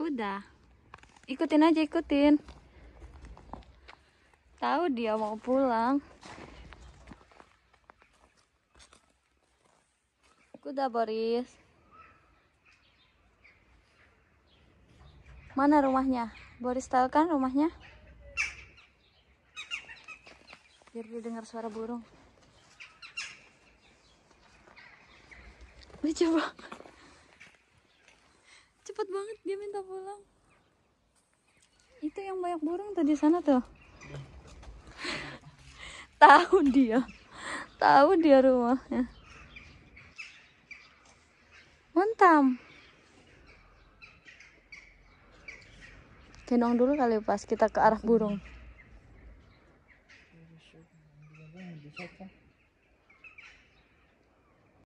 kuda ikutin aja ikutin tahu dia mau pulang kuda Boris mana rumahnya Boris tahu kan rumahnya biar dia dengar suara burung lucu banget cepet banget dia minta pulang itu yang banyak burung tuh di sana tuh tahu dia tahu dia rumahnya mentam kenong dulu kali pas kita ke arah burung